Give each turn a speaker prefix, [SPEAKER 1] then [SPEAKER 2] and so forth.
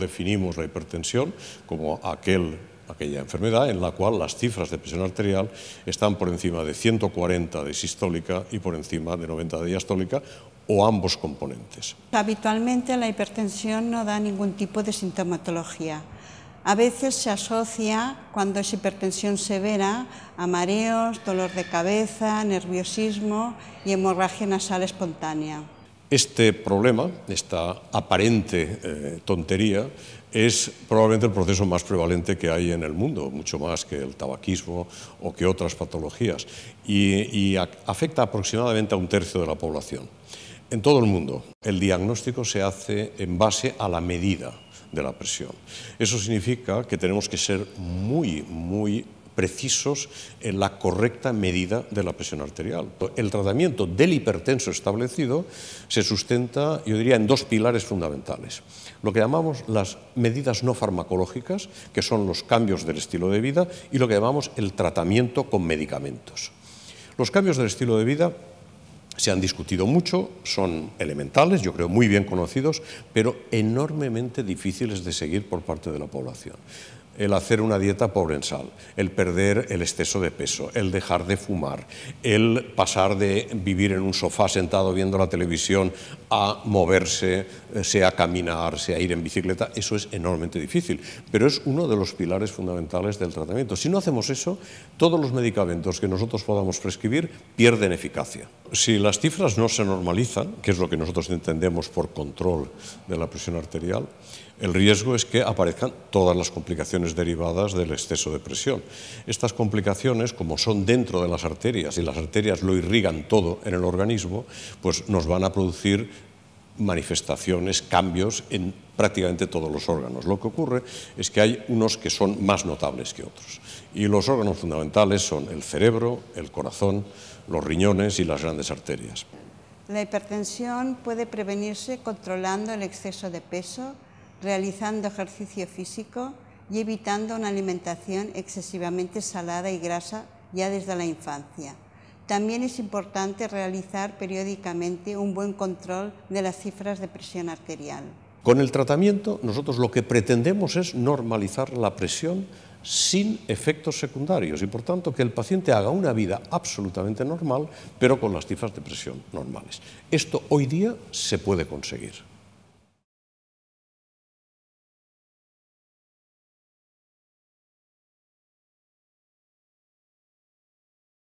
[SPEAKER 1] Definimos la hipertensión como aquella enfermedad en la cual las cifras de presión arterial están por encima de 140 de sistólica y por encima de 90 de diastólica o ambos componentes.
[SPEAKER 2] Habitualmente la hipertensión no da ningún tipo de sintomatología. A veces se asocia, cuando es hipertensión severa, a mareos, dolor de cabeza, nerviosismo y hemorragia nasal espontánea.
[SPEAKER 1] Este problema, esta aparente eh, tontería, es probablemente el proceso más prevalente que hay en el mundo, mucho más que el tabaquismo o que otras patologías, y, afecta aproximadamente a un tercio de la población. En todo el mundo, el diagnóstico se hace en base a la medida de la presión. Eso significa que tenemos que ser muy, muy precisos en la correcta medida de la presión arterial. El tratamiento del hipertenso establecido se sustenta, yo diría, en dos pilares fundamentales. Lo que llamamos las medidas no farmacológicas, que son los cambios del estilo de vida, y lo que llamamos el tratamiento con medicamentos. Los cambios del estilo de vida se han discutido mucho, son elementales, yo creo muy bien conocidos, pero enormemente difíciles de seguir por parte de la población el hacer una dieta pobre en sal, el perder el exceso de peso, el dejar de fumar, el pasar de vivir en un sofá sentado viendo la televisión a moverse, eh, sea caminar, sea ir en bicicleta, eso es enormemente difícil, pero es uno de los pilares fundamentales del tratamiento. Si no hacemos eso, todos los medicamentos que nosotros podamos prescribir pierden eficacia si las cifras no se normalizan, que es lo que nosotros entendemos por control de la presión arterial, el riesgo es que aparezcan todas las complicaciones derivadas del exceso de presión. Estas complicaciones, como son dentro de las arterias y las arterias lo irrigan todo en el organismo, pues nos van a producir manifestaciones, cambios en prácticamente todos los órganos. Lo que ocurre es que hay unos que son más notables que otros. Y los órganos fundamentales son el cerebro, el corazón, los riñones y las grandes arterias.
[SPEAKER 2] La hipertensión puede prevenirse controlando el exceso de peso, realizando ejercicio físico y evitando una alimentación excesivamente salada y grasa ya desde la infancia. También es importante realizar periódicamente un buen control de las cifras de presión arterial.
[SPEAKER 1] Con el tratamiento nosotros lo que pretendemos es normalizar la presión sin efectos secundarios y por tanto que el paciente haga una vida absolutamente normal pero con las cifras de presión normales. Esto hoy día se puede
[SPEAKER 2] conseguir.